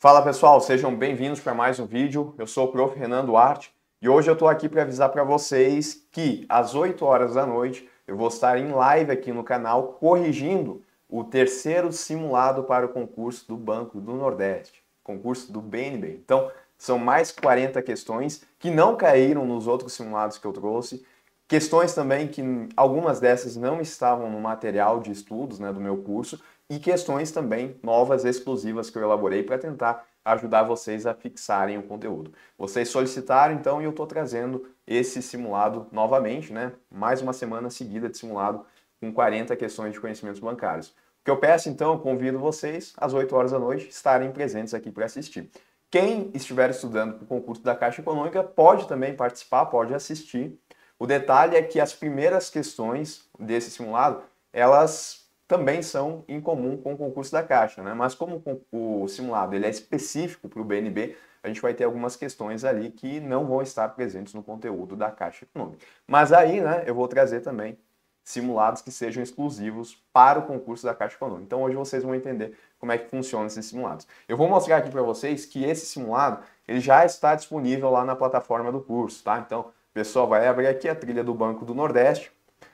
Fala pessoal, sejam bem-vindos para mais um vídeo. Eu sou o Prof. Renan Duarte e hoje eu estou aqui para avisar para vocês que às 8 horas da noite eu vou estar em live aqui no canal corrigindo o terceiro simulado para o concurso do Banco do Nordeste, concurso do BNB. Então, são mais 40 questões que não caíram nos outros simulados que eu trouxe Questões também que algumas dessas não estavam no material de estudos né, do meu curso e questões também novas, exclusivas que eu elaborei para tentar ajudar vocês a fixarem o conteúdo. Vocês solicitaram então e eu estou trazendo esse simulado novamente, né? Mais uma semana seguida de simulado com 40 questões de conhecimentos bancários. O que eu peço então, eu convido vocês às 8 horas da noite estarem presentes aqui para assistir. Quem estiver estudando para o concurso da Caixa Econômica pode também participar, pode assistir o detalhe é que as primeiras questões desse simulado, elas também são em comum com o concurso da Caixa, né? Mas como o simulado ele é específico para o BNB, a gente vai ter algumas questões ali que não vão estar presentes no conteúdo da Caixa Econômica. Mas aí, né, eu vou trazer também simulados que sejam exclusivos para o concurso da Caixa Econômica. Então hoje vocês vão entender como é que funciona esses simulados. Eu vou mostrar aqui para vocês que esse simulado ele já está disponível lá na plataforma do curso, tá? Então Pessoal, vai abrir aqui a trilha do Banco do Nordeste.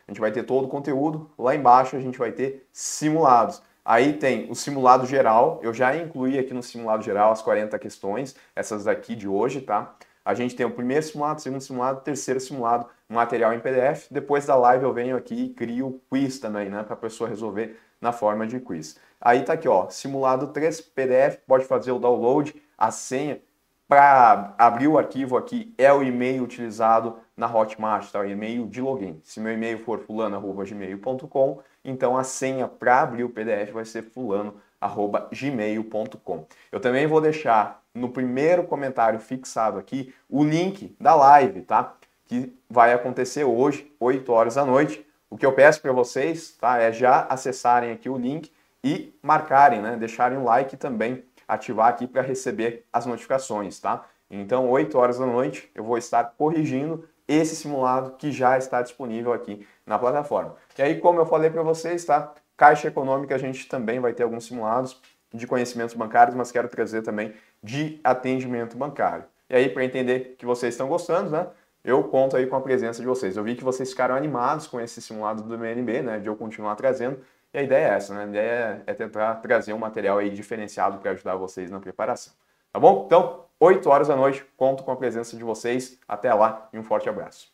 A gente vai ter todo o conteúdo. Lá embaixo a gente vai ter simulados. Aí tem o simulado geral. Eu já incluí aqui no simulado geral as 40 questões, essas daqui de hoje, tá? A gente tem o primeiro simulado, o segundo simulado, o terceiro simulado, material em PDF. Depois da live eu venho aqui e crio o quiz também, né? Para a pessoa resolver na forma de quiz. Aí tá aqui, ó, simulado 3 PDF, pode fazer o download, a senha para abrir o arquivo aqui é o e-mail utilizado na Hotmart, tá? o e-mail de login. Se meu e-mail for fulano.gmail.com, então a senha para abrir o PDF vai ser fulano.gmail.com. Eu também vou deixar no primeiro comentário fixado aqui o link da live, tá? Que vai acontecer hoje, 8 horas da noite. O que eu peço para vocês tá? é já acessarem aqui o link e marcarem, né? deixarem um like também ativar aqui para receber as notificações, tá? Então, 8 horas da noite, eu vou estar corrigindo esse simulado que já está disponível aqui na plataforma. E aí, como eu falei para vocês, tá? Caixa Econômica, a gente também vai ter alguns simulados de conhecimentos bancários, mas quero trazer também de atendimento bancário. E aí, para entender que vocês estão gostando, né? Eu conto aí com a presença de vocês. Eu vi que vocês ficaram animados com esse simulado do MNB, né? De eu continuar trazendo. E a ideia é essa, né? A ideia é, é tentar trazer um material aí diferenciado para ajudar vocês na preparação. Tá bom? Então, 8 horas da noite, conto com a presença de vocês. Até lá e um forte abraço.